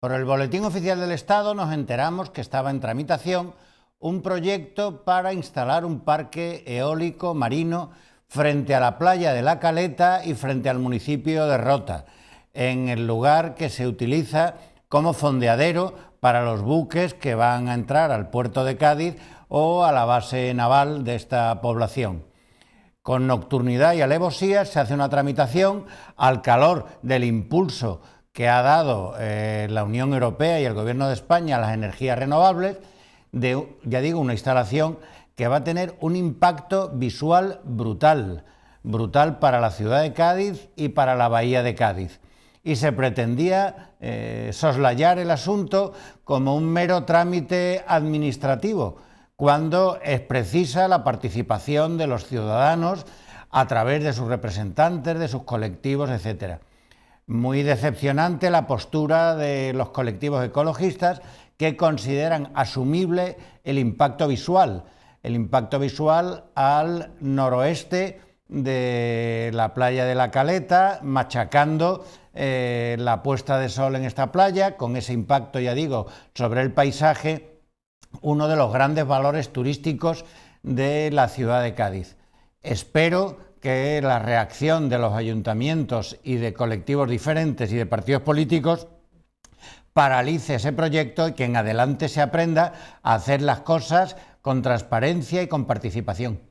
Por el Boletín Oficial del Estado nos enteramos que estaba en tramitación un proyecto para instalar un parque eólico marino frente a la playa de La Caleta y frente al municipio de Rota, en el lugar que se utiliza como fondeadero para los buques que van a entrar al puerto de Cádiz o a la base naval de esta población. Con nocturnidad y alevosía se hace una tramitación al calor del impulso que ha dado eh, la Unión Europea y el Gobierno de España a las energías renovables, de, ya digo, una instalación que va a tener un impacto visual brutal, brutal para la ciudad de Cádiz y para la bahía de Cádiz. Y se pretendía eh, soslayar el asunto como un mero trámite administrativo, cuando es precisa la participación de los ciudadanos a través de sus representantes, de sus colectivos, etcétera. Muy decepcionante la postura de los colectivos ecologistas que consideran asumible el impacto visual, el impacto visual al noroeste de la playa de la Caleta, machacando eh, la puesta de sol en esta playa, con ese impacto, ya digo, sobre el paisaje, uno de los grandes valores turísticos de la ciudad de Cádiz. Espero que la reacción de los ayuntamientos y de colectivos diferentes y de partidos políticos paralice ese proyecto y que en adelante se aprenda a hacer las cosas con transparencia y con participación.